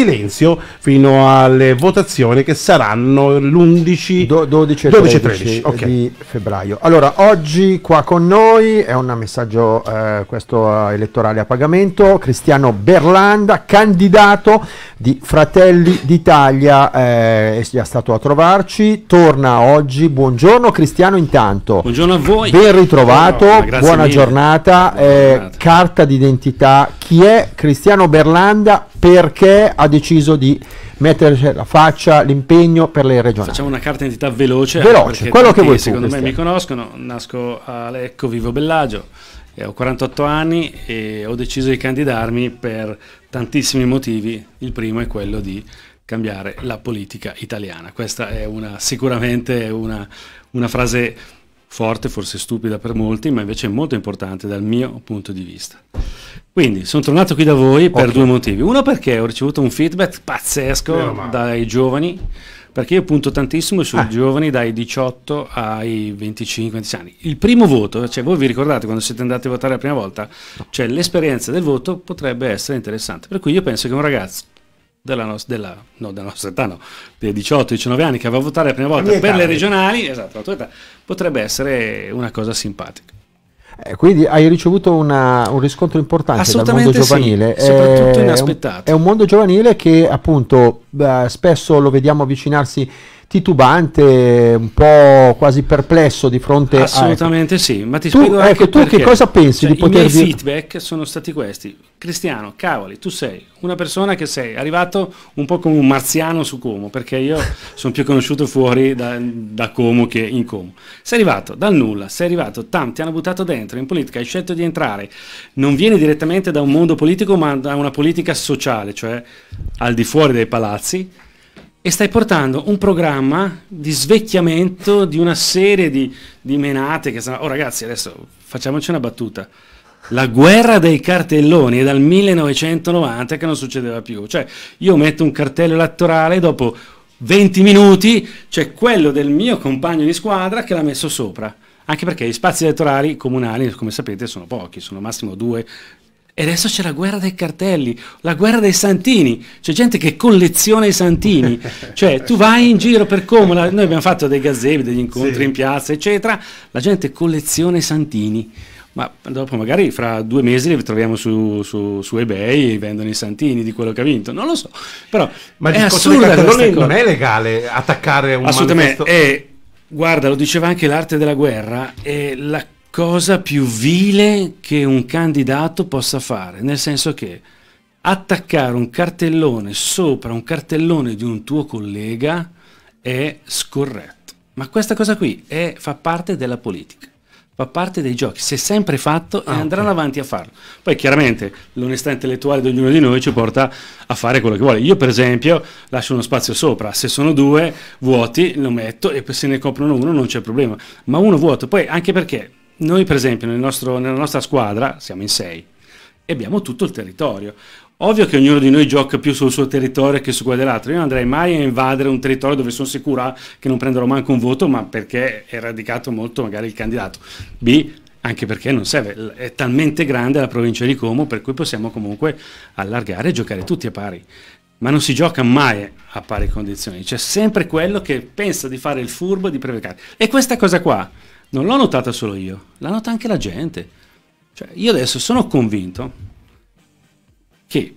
silenzio fino alle votazioni che saranno l'11 12 e 12 13, 13 okay. di febbraio. Allora, oggi qua con noi è un messaggio eh, questo eh, elettorale a pagamento, Cristiano Berlanda, candidato di Fratelli d'Italia, eh, è già stato a trovarci, torna oggi. Buongiorno Cristiano intanto. Buongiorno a voi. Ben ritrovato, no, buona mille. giornata. Buona eh, carta d'identità, chi è Cristiano Berlanda perché ha deciso di mettere la faccia, l'impegno per le regionali. Facciamo una carta d'identità veloce. Veloce, quello che vuoi Secondo me mi conoscono, nasco a Lecco, vivo Bellagio, eh, ho 48 anni e ho deciso di candidarmi per tantissimi motivi. Il primo è quello di cambiare la politica italiana. Questa è una, sicuramente una, una frase forte, forse stupida per molti, ma invece molto importante dal mio punto di vista. Quindi sono tornato qui da voi per okay. due motivi. Uno perché ho ricevuto un feedback pazzesco dai giovani, perché io punto tantissimo sui ah. giovani dai 18 ai 25-26 anni. Il primo voto, cioè voi vi ricordate quando siete andati a votare la prima volta, cioè l'esperienza del voto potrebbe essere interessante. Per cui io penso che un ragazzo della, no- della, no, della, nostra età, no, dei 18-19 anni che va a votare la prima volta per le regionali, esatto, la tua età, potrebbe essere una cosa simpatica. Eh, quindi hai ricevuto una, un riscontro importante dal mondo giovanile, sì, eh, soprattutto inaspettato. È un, è un mondo giovanile che appunto eh, spesso lo vediamo avvicinarsi titubante, un po' quasi perplesso di fronte Assolutamente a... Ecco. Assolutamente sì, ma ti tu, spiego ecco, tu perché. che cosa pensi cioè, di poter dire... I miei feedback sono stati questi. Cristiano, cavoli, tu sei una persona che sei arrivato un po' come un marziano su Como, perché io sono più conosciuto fuori da, da, Como che in Como. Sei arrivato dal nulla, sei arrivato, tanti hanno buttato dentro, in politica hai scelto di entrare. Non vieni direttamente da un mondo politico, ma da una politica sociale, cioè al di fuori dei palazzi e stai portando un programma di svecchiamento di una serie di, di menate che sono... Oh ragazzi, adesso facciamoci una battuta. La guerra dei cartelloni è dal 1990 che non succedeva più. Cioè, io metto un cartello elettorale dopo 20 minuti c'è quello del mio compagno di squadra che l'ha messo sopra anche perché gli spazi elettorali comunali, come sapete, sono pochi, sono massimo due e adesso c'è la guerra dei cartelli, la guerra dei santini, c'è gente che colleziona i santini, cioè tu vai in giro per Comola, noi abbiamo fatto dei gazebi, degli incontri sì. in piazza, eccetera, la gente colleziona i santini, ma dopo magari fra due mesi li troviamo su, su, su eBay e vendono i santini di quello che ha vinto, non lo so, però ma il è assurda non è legale attaccare un Assolutamente, manifesto... è, guarda, lo diceva anche l'arte della guerra, è la cosa più vile che un candidato possa fare, nel senso che attaccare un cartellone sopra un cartellone di un tuo collega è scorretto. Ma questa cosa qui è, fa parte della politica, fa parte dei giochi, si è sempre fatto e ah, andranno okay. avanti a farlo. Poi chiaramente l'onestà intellettuale di ognuno di noi ci porta a fare quello che vuole. Io per esempio lascio uno spazio sopra, se sono due vuoti lo metto e se ne coprono uno non c'è problema, ma uno vuoto. Poi anche perché noi per esempio nel nostro, nella nostra squadra siamo in sei e abbiamo tutto il territorio. Ovvio che ognuno di noi gioca più sul suo territorio che su quello dell'altro. Io non andrei mai a invadere un territorio dove sono sicura che non prenderò manco un voto, ma perché è radicato molto magari il candidato. B, anche perché non serve, è talmente grande la provincia di Como per cui possiamo comunque allargare e giocare tutti a pari. Ma non si gioca mai a pari condizioni, c'è sempre quello che pensa di fare il furbo e di provocare. E questa cosa qua non l'ho notata solo io, l'ha nota anche la gente. Cioè, io adesso sono convinto che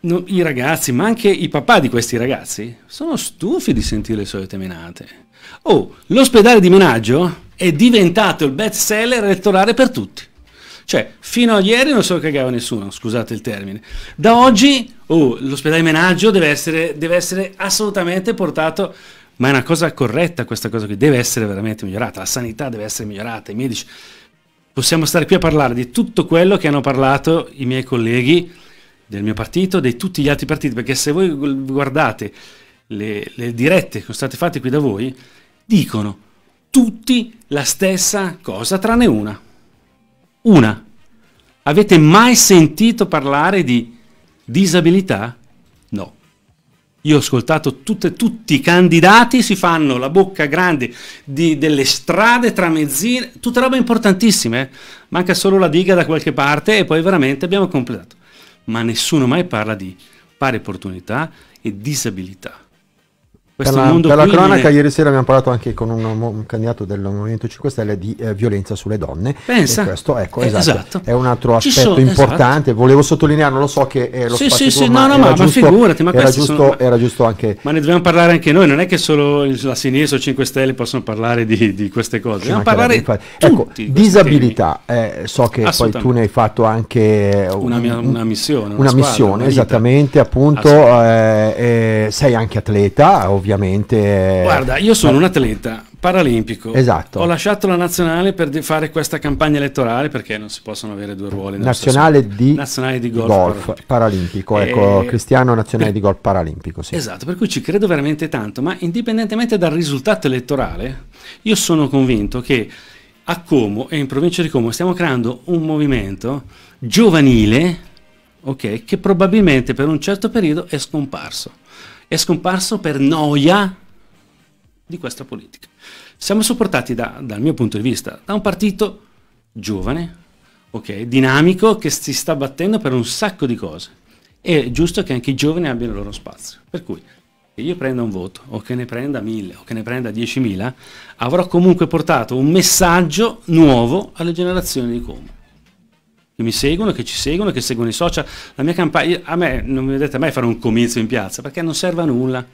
no, i ragazzi, ma anche i papà di questi ragazzi, sono stufi di sentire le solite menate. Oh, l'ospedale di Menaggio è diventato il best seller elettorale per tutti. Cioè, fino a ieri non se lo cagava nessuno, scusate il termine. Da oggi, oh, l'ospedale di Menaggio deve essere, deve essere assolutamente portato ma è una cosa corretta questa cosa che deve essere veramente migliorata, la sanità deve essere migliorata, i medici. Possiamo stare qui a parlare di tutto quello che hanno parlato i miei colleghi del mio partito, di tutti gli altri partiti, perché se voi guardate le, le dirette che sono state fatte qui da voi, dicono tutti la stessa cosa, tranne una. Una. Avete mai sentito parlare di disabilità? Io ho ascoltato tutte, tutti i candidati, si fanno la bocca grande di, delle strade, tramezzine, tutte robe importantissime. Eh. Manca solo la diga da qualche parte e poi veramente abbiamo completato. Ma nessuno mai parla di pari opportunità e disabilità questo per la, per la cronaca, ieri sera abbiamo parlato anche con un, un candidato del Movimento 5 Stelle di eh, violenza sulle donne. Pensa. E questo ecco, esatto, esatto. è un altro aspetto sono, esatto. importante. Esatto. Volevo sottolinearlo, lo so che è lo sì, sì, sì, no, no, ma, giusto, ma figurati, ma era giusto, sono... era giusto anche. Ma ne dobbiamo parlare anche noi, non è che solo la sinistra o 5 Stelle possono parlare di, di queste cose. Dobbiamo parlare di ecco, disabilità. Eh, so che poi tu ne hai fatto anche un, una, mia, una, missione. Una, una squadra, missione, una esattamente, appunto. Ah, eh, sei anche atleta, ovviamente ovviamente... Eh, Guarda, io sono un atleta paralimpico. Esatto. Ho lasciato la nazionale per fare questa campagna elettorale perché non si possono avere due ruoli. Nazionale di, nazionale di golf, golf paralimpico. paralimpico. Eh, ecco, e... Cristiano nazionale per... di golf paralimpico, sì. Esatto, per cui ci credo veramente tanto, ma indipendentemente dal risultato elettorale, io sono convinto che a Como e in provincia di Como stiamo creando un movimento giovanile, ok, che probabilmente per un certo periodo è scomparso è scomparso per noia di questa politica. Siamo supportati da, dal mio punto di vista da un partito giovane, okay, dinamico, che si sta battendo per un sacco di cose. È giusto che anche i giovani abbiano il loro spazio. Per cui che io prenda un voto, o che ne prenda mille, o che ne prenda diecimila, avrò comunque portato un messaggio nuovo alle generazioni di Como che mi seguono, che ci seguono, che seguono i social. La mia campagna, a me non mi vedete mai fare un comizio in piazza perché non serve a nulla.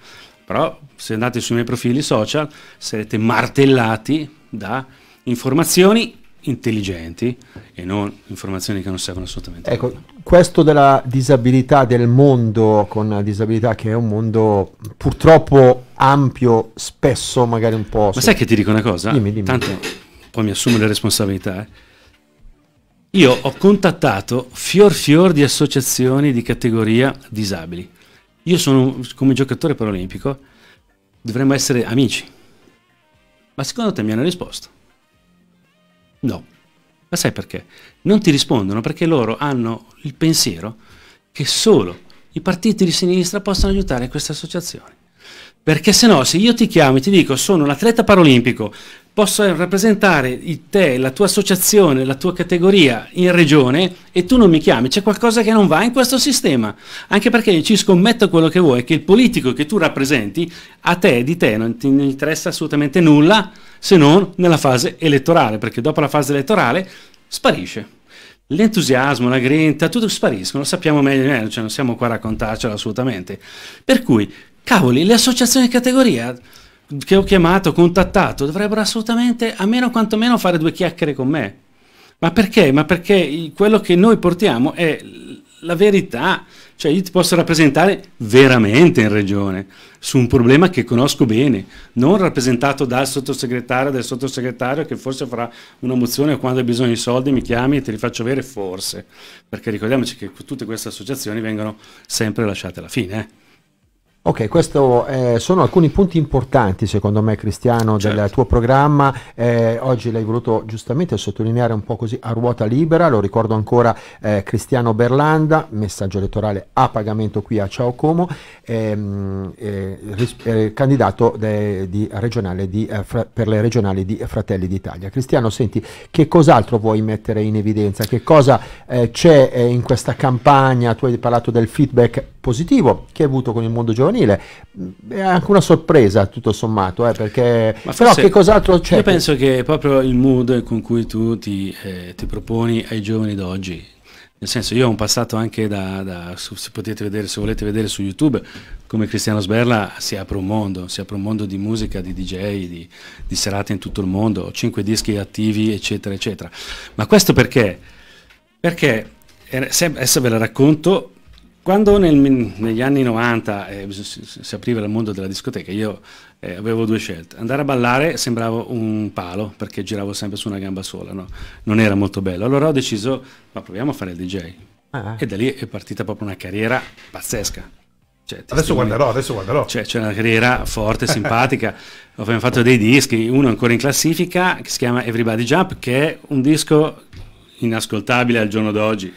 Però se andate sui miei profili social sarete martellati da informazioni intelligenti e non informazioni che non servono assolutamente. Ecco, nulla. questo della disabilità del mondo con la disabilità che è un mondo purtroppo ampio, spesso magari un po'... Ma sai che ti dico una cosa? Dimmi, dimmi. Tanto poi mi assumo le responsabilità. Eh. Io ho contattato fior fior di associazioni di categoria disabili. Io sono come giocatore paralimpico, dovremmo essere amici. Ma secondo te mi hanno risposto? No. Ma sai perché? Non ti rispondono perché loro hanno il pensiero che solo i partiti di sinistra possano aiutare queste associazioni. Perché se no, se io ti chiamo e ti dico sono un atleta paralimpico, possa rappresentare te, la tua associazione, la tua categoria in regione e tu non mi chiami, c'è qualcosa che non va in questo sistema, anche perché io ci scommetto quello che vuoi, che il politico che tu rappresenti a te, di te, non ti interessa assolutamente nulla se non nella fase elettorale, perché dopo la fase elettorale sparisce. L'entusiasmo, la grinta, tutto spariscono, lo sappiamo meglio di eh, me, cioè non siamo qua a raccontarcelo assolutamente. Per cui, cavoli, le associazioni di categoria che ho chiamato, contattato, dovrebbero assolutamente, a meno quantomeno, fare due chiacchiere con me. Ma perché? Ma perché quello che noi portiamo è la verità, cioè io ti posso rappresentare veramente in regione su un problema che conosco bene, non rappresentato dal sottosegretario, del sottosegretario che forse farà una mozione quando hai bisogno di soldi mi chiami e te li faccio avere forse, perché ricordiamoci che tutte queste associazioni vengono sempre lasciate alla fine. Eh. Ok, questi eh, sono alcuni punti importanti secondo me Cristiano certo. del tuo programma, eh, oggi l'hai voluto giustamente sottolineare un po' così a ruota libera, lo ricordo ancora eh, Cristiano Berlanda, messaggio elettorale a pagamento qui a Ciao Como, ehm, eh, eh, candidato de, di di, eh, fra, per le regionali di Fratelli d'Italia. Cristiano, senti, che cos'altro vuoi mettere in evidenza? Che cosa c'è in questa campagna? Tu hai parlato del feedback positivo che hai avuto con il mondo giovanile. Mm, è anche una sorpresa, tutto sommato, eh, perché Ma però che cos'altro c'è? Io penso che è proprio il mood con cui tu ti, eh, ti proponi ai giovani d'oggi. Nel senso, io ho un passato anche da, da se potete vedere, se volete vedere su YouTube, come Cristiano Sberla si apre un mondo, si apre un mondo di musica, di DJ, di, di serate in tutto il mondo, cinque dischi attivi, eccetera, eccetera. Ma questo perché? Perché, eh, adesso ve la racconto, quando nel, negli anni 90 eh, si, si, apriva il mondo della discoteca, io eh, avevo due scelte. Andare a ballare sembravo un palo perché giravo sempre su una gamba sola, no? non era molto bello. Allora ho deciso, ma proviamo a fare il DJ. Ah. E da lì è partita proprio una carriera pazzesca. Cioè, adesso guarderò, adesso guarderò. Cioè, c'è una carriera forte, simpatica. Abbiamo fatto dei dischi, uno ancora in classifica che si chiama Everybody Jump, che è un disco inascoltabile al giorno d'oggi,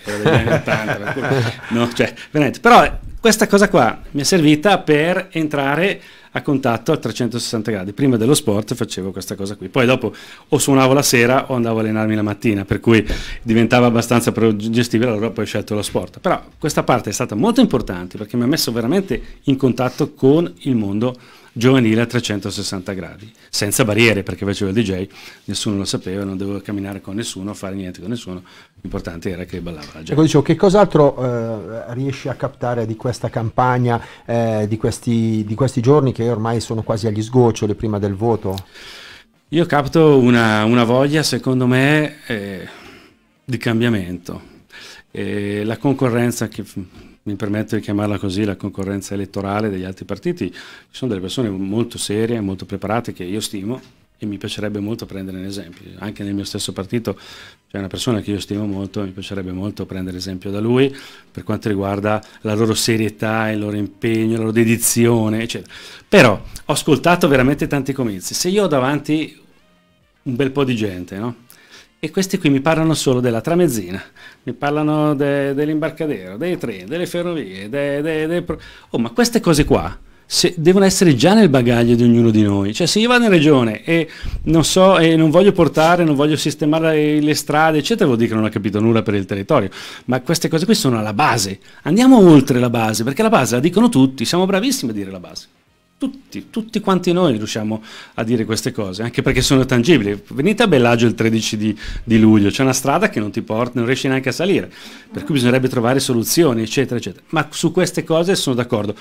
no, cioè, però eh, questa cosa qua mi è servita per entrare a contatto a 360 gradi. Prima dello sport facevo questa cosa qui, poi dopo o suonavo la sera o andavo a allenarmi la mattina, per cui diventava abbastanza gestibile, allora poi ho scelto lo sport. Però questa parte è stata molto importante perché mi ha messo veramente in contatto con il mondo giovanile a 360 gradi, senza barriere perché facevo il DJ, nessuno lo sapeva, non dovevo camminare con nessuno, fare niente con nessuno, l'importante era che ballava la gente. Ecco, dicevo, che cos'altro eh, riesci a captare di questa campagna, eh, di, questi, di questi giorni che ormai sono quasi agli sgoccioli prima del voto? Io capto una, una voglia, secondo me, eh, di cambiamento, e la concorrenza, che mi permetto di chiamarla così, la concorrenza elettorale degli altri partiti, ci sono delle persone molto serie, molto preparate che io stimo e mi piacerebbe molto prendere un esempio. Anche nel mio stesso partito c'è una persona che io stimo molto e mi piacerebbe molto prendere esempio da lui per quanto riguarda la loro serietà, il loro impegno, la loro dedizione, eccetera. Però ho ascoltato veramente tanti comizi. Se io ho davanti un bel po' di gente, no? E questi qui mi parlano solo della tramezzina, mi parlano de, dell'imbarcadero, dei treni, delle ferrovie, de, de, pro... oh, ma queste cose qua se, devono essere già nel bagaglio di ognuno di noi. Cioè se io vado in regione e non so, e non voglio portare, non voglio sistemare le strade, eccetera, vuol dire che non ho capito nulla per il territorio. Ma queste cose qui sono alla base. Andiamo oltre la base, perché la base la dicono tutti, siamo bravissimi a dire la base. Tutti, tutti quanti noi riusciamo a dire queste cose, anche perché sono tangibili. Venite a Bellagio il 13 di, di luglio, c'è una strada che non ti porta, non riesci neanche a salire, per cui bisognerebbe trovare soluzioni, eccetera, eccetera. Ma su queste cose sono d'accordo.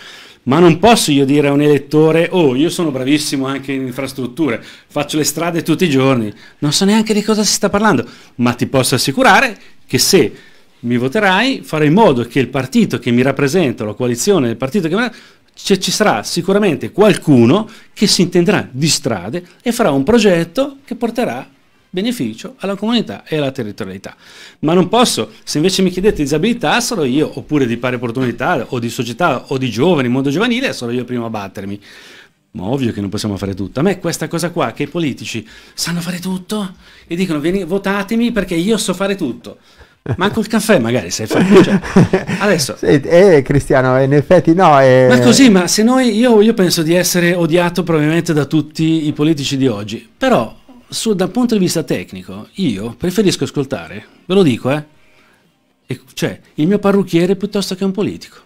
Ma non posso io dire a un elettore, oh, io sono bravissimo anche in infrastrutture, faccio le strade tutti i giorni, non so neanche di cosa si sta parlando, ma ti posso assicurare che se mi voterai, farò in modo che il partito che mi rappresenta, la coalizione del partito che mi rappresenta, ci, cioè, ci sarà sicuramente qualcuno che si intenderà di strade e farà un progetto che porterà beneficio alla comunità e alla territorialità. Ma non posso, se invece mi chiedete disabilità, sarò io, oppure di pari opportunità, o di società, o di giovani, mondo giovanile, sarò io prima a battermi. Ma ovvio che non possiamo fare tutto. A me questa cosa qua, che i politici sanno fare tutto e dicono vieni, votatemi perché io so fare tutto. Manco il caffè, magari sei fatto. Cioè, adesso. Sì, eh, Cristiano, eh, in effetti no. Eh... Ma così, ma se noi. Io, io, penso di essere odiato probabilmente da tutti i politici di oggi. Però, su, dal punto di vista tecnico, io preferisco ascoltare, ve lo dico, eh. E, cioè, il mio parrucchiere piuttosto che un politico.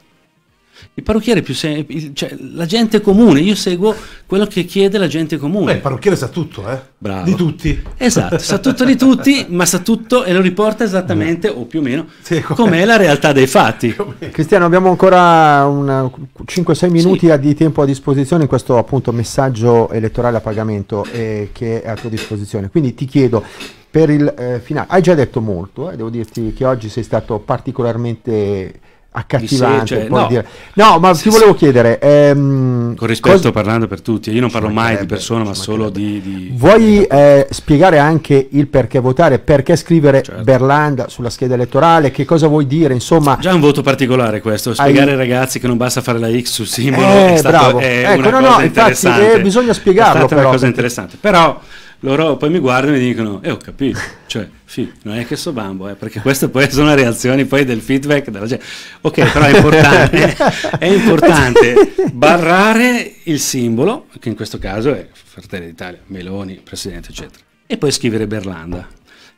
Il parrucchiere più semplice, cioè la gente comune, io seguo quello che chiede la gente comune. Beh, il parrucchiere sa tutto, eh? Bravo. Di tutti. Esatto, sa tutto di tutti, ma sa tutto e lo riporta esattamente, o più o meno, sì, com'è la realtà dei fatti. Cristiano, abbiamo ancora 5-6 minuti sì. di tempo a disposizione in questo appunto messaggio elettorale a pagamento eh, che è a tua disposizione. Quindi ti chiedo, per il eh, finale, hai già detto molto, eh, devo dirti che oggi sei stato particolarmente accattivante. Sé, cioè, no. Dire. no, ma sì, ti volevo sì. chiedere... Ehm, Con rispetto cosa... parlando per tutti, io non parlo mai di persona, ma solo di... di... Vuoi eh, spiegare anche il perché votare, perché scrivere certo. Berlanda sulla scheda elettorale, che cosa vuoi dire, insomma... Già un voto particolare questo, spiegare ai ragazzi che non basta fare la X sul simbolo eh, è stato, bravo. È ecco, no, no, infatti eh, bisogna spiegarlo. È stata però, una cosa interessante, però loro poi mi guardano e mi dicono, e eh, ho capito, cioè, sì, non è che so bambo, eh, perché queste poi sono reazioni poi del feedback della gente. Ok, però è importante, è importante barrare il simbolo, che in questo caso è Fratelli d'Italia, Meloni, Presidente, eccetera, e poi scrivere Berlanda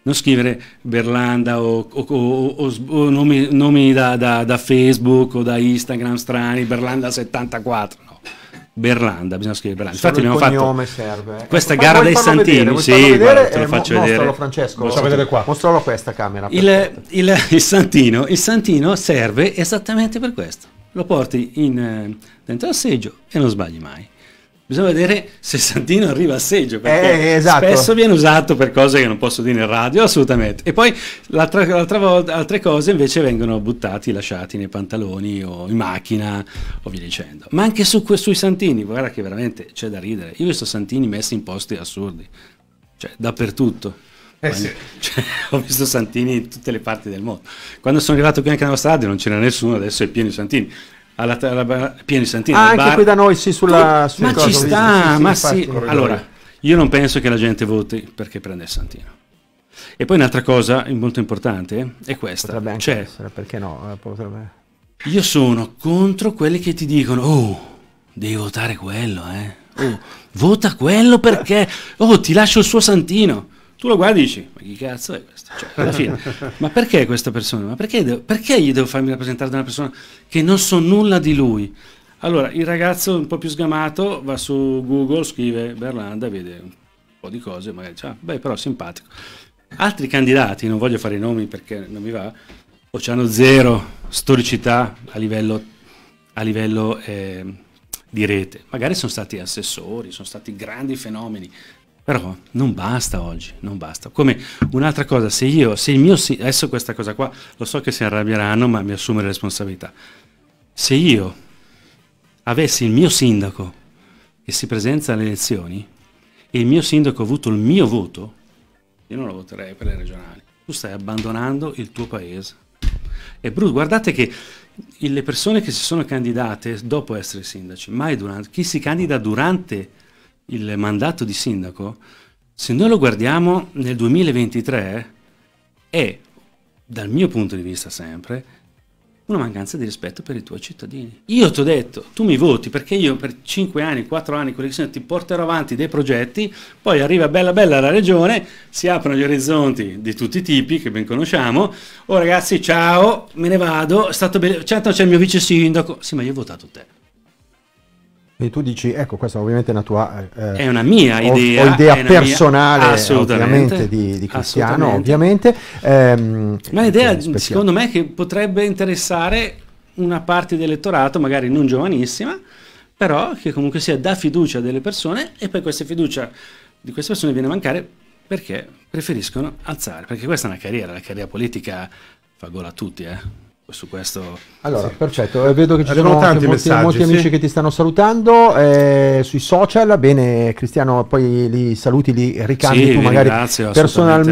non scrivere Berlanda o, o, o, o nomi, nomi da, da, da, Facebook o da Instagram strani, Berlanda 74. Berlanda, bisogna scrivere Berlanda. Infatti abbiamo fatto serve. Eh. questa Ma gara dei Santini, vedere, sì, guarda, eh, te lo faccio mo- vedere. Francesco, lo vedere qua. Mostralo questa camera. Il, il, il, Santino, il Santino serve esattamente per questo. Lo porti in, eh, dentro al seggio e non sbagli mai bisogna vedere se Santino arriva a seggio, perché eh, eh, esatto. spesso viene usato per cose che non posso dire in radio, assolutamente. E poi l'altra, l'altra volta, altre cose invece vengono buttati, lasciati nei pantaloni o in macchina o via dicendo. Ma anche su, sui Santini, guarda che veramente c'è da ridere. Io ho visto Santini messi in posti assurdi, cioè dappertutto. Eh sì. cioè, ho visto Santini in tutte le parti del mondo. Quando sono arrivato qui anche nella strada non c'era nessuno, adesso è pieno di Santini alla, alla Pieni Santina. Ah, anche bar. qui da noi, sì, sulla... sulla ma cosa, ci sta, ma sì. Infatti, allora, io non penso che la gente voti perché prende il Santino. E poi un'altra cosa molto importante è questa. Potrebbe anche cioè, essere, perché no? Eh, potrebbe... Io sono contro quelli che ti dicono, oh, devi votare quello, eh. Oh, vota quello perché, oh, ti lascio il suo Santino. Tu lo guardi e dici, ma chi cazzo è questo? Cioè, ma perché questa persona? Ma perché, devo, perché gli devo farmi rappresentare da una persona che non so nulla di lui? Allora, il ragazzo un po' più sgamato va su Google, scrive Berlanda, vede un po' di cose, magari dice, ah, beh, però simpatico. Altri candidati, non voglio fare i nomi perché non mi va, o hanno zero storicità a livello, a livello eh, di rete, magari sono stati assessori, sono stati grandi fenomeni, però non basta oggi, non basta. Come un'altra cosa, se io, se il mio, adesso questa cosa qua, lo so che si arrabbieranno, ma mi assumo le responsabilità. Se io avessi il mio sindaco che si presenta alle elezioni e il mio sindaco ha avuto il mio voto, io non lo voterei per le regionali. Tu stai abbandonando il tuo paese. E brutto, guardate che le persone che si sono candidate dopo essere sindaci, mai durante, chi si candida durante il mandato di sindaco, se noi lo guardiamo nel 2023 è, dal mio punto di vista sempre, una mancanza di rispetto per i tuoi cittadini. Io ti ho detto, tu mi voti perché io per 5 anni, 4 anni, quelli che sono, ti porterò avanti dei progetti, poi arriva bella bella la regione, si aprono gli orizzonti di tutti i tipi che ben conosciamo, oh ragazzi ciao, me ne vado, è stato bello, certo c'è il mio vice sindaco, sì ma io ho votato te. E tu dici, ecco, questa ovviamente è una tua eh, è una mia idea, o, o idea personale, mia, assolutamente, di, di, Cristiano, ovviamente. Ehm, Ma l'idea, eh, secondo me, che potrebbe interessare una parte dell'elettorato, magari non giovanissima, però che comunque sia dà fiducia a delle persone e poi questa fiducia di queste persone viene a mancare perché preferiscono alzare, perché questa è una carriera, la carriera politica fa gola a tutti, eh su questo. Allora, sì. perfetto, eh, vedo che ci sono tanti molti, molti amici sì. che ti stanno salutando eh, sui social. Bene, Cristiano, poi li saluti, li ricambi sì, tu magari personalmente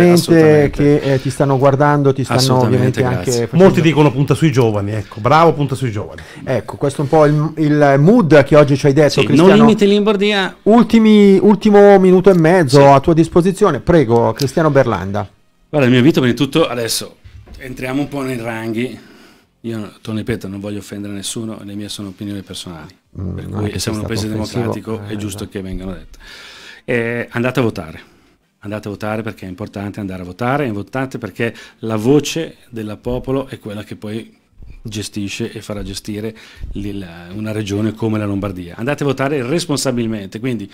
assolutamente, assolutamente. che eh, ti stanno guardando, ti stanno ovviamente grazie. anche... Facendo... Molti dicono punta sui giovani, ecco, bravo punta sui giovani. Ecco, questo è un po' il, il mood che oggi ci hai detto, Cristiano. Non limiti l'imbordia. Ultimi, ultimo minuto e mezzo a tua disposizione, prego, Cristiano Berlanda. Guarda, il mio invito, prima di tutto, adesso entriamo un po' nei ranghi io, Tony Petro, non voglio offendere nessuno, le mie sono opinioni personali, mm, per cui siamo un paese democratico, eh, è giusto eh. che vengano dette. Eh, andate a votare, andate a votare perché è importante andare a votare, è importante perché la voce del popolo è quella che poi gestisce e farà gestire una regione come la Lombardia. Andate a votare responsabilmente, quindi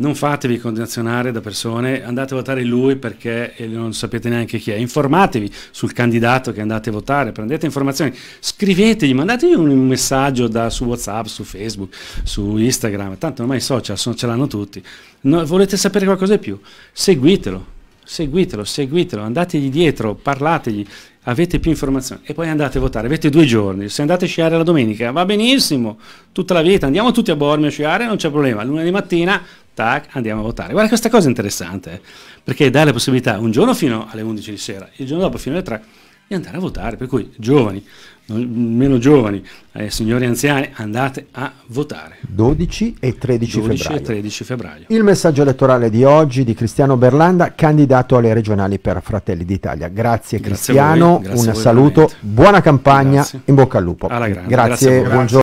non fatevi condizionare da persone, andate a votare lui perché non sapete neanche chi è, informatevi sul candidato che andate a votare, prendete informazioni, scrivetegli, mandategli un messaggio da, su Whatsapp, su Facebook, su Instagram, tanto ormai i social sono, ce l'hanno tutti, no, volete sapere qualcosa di più? Seguitelo, seguitelo, seguitelo, andategli dietro, parlategli, avete più informazioni e poi andate a votare, avete due giorni, se andate a sciare la domenica va benissimo, tutta la vita, andiamo tutti a Bormio a sciare, non c'è problema, lunedì mattina tac, andiamo a votare. Guarda, questa cosa è interessante, eh, perché dà la possibilità un giorno fino alle 11 di sera, il giorno dopo fino alle 3, di andare a votare. Per cui, giovani, meno giovani, eh, signori anziani, andate a votare. 12 e 13 12 febbraio. 13 febbraio. Il messaggio elettorale di oggi di Cristiano Berlanda, candidato alle regionali per Fratelli d'Italia. Grazie, Grazie Cristiano, un saluto, veramente. buona campagna, Grazie. in bocca al lupo. Grazie, Grazie buongiorno.